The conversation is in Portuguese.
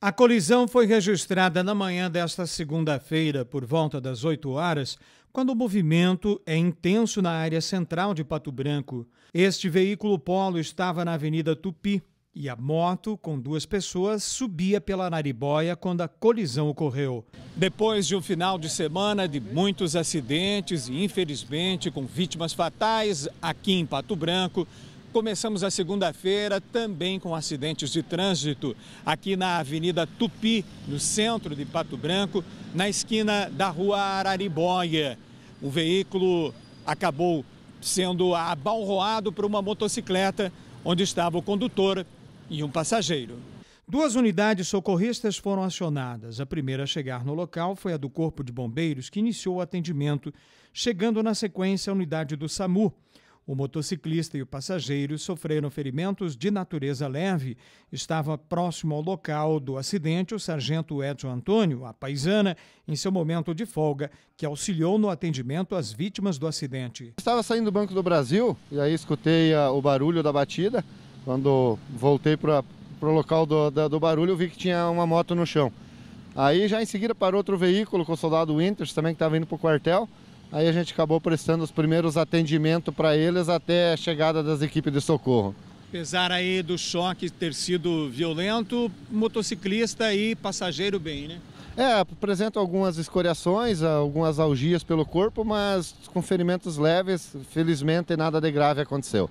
A colisão foi registrada na manhã desta segunda-feira, por volta das 8 horas, quando o movimento é intenso na área central de Pato Branco. Este veículo Polo estava na Avenida Tupi e a moto, com duas pessoas, subia pela Naribóia quando a colisão ocorreu. Depois de um final de semana de muitos acidentes e, infelizmente, com vítimas fatais aqui em Pato Branco, Começamos a segunda-feira também com acidentes de trânsito aqui na Avenida Tupi, no centro de Pato Branco, na esquina da Rua Araribóia. Um veículo acabou sendo abalroado por uma motocicleta onde estava o condutor e um passageiro. Duas unidades socorristas foram acionadas. A primeira a chegar no local foi a do Corpo de Bombeiros, que iniciou o atendimento, chegando na sequência a unidade do SAMU. O motociclista e o passageiro sofreram ferimentos de natureza leve. Estava próximo ao local do acidente o sargento Edson Antônio, a paisana, em seu momento de folga, que auxiliou no atendimento às vítimas do acidente. Estava saindo do Banco do Brasil e aí escutei a, ah, o barulho da batida. Quando voltei para o local do, da, do barulho, vi que tinha uma moto no chão. Aí já em seguida parou outro veículo com o soldado Winters também que estava indo para o quartel. Aí a gente acabou prestando os primeiros atendimentos para eles até a chegada das equipes de socorro. Apesar aí do choque ter sido violento, motociclista e passageiro bem, né? É, apresenta algumas escoriações, algumas algias pelo corpo, mas com ferimentos leves, felizmente nada de grave aconteceu.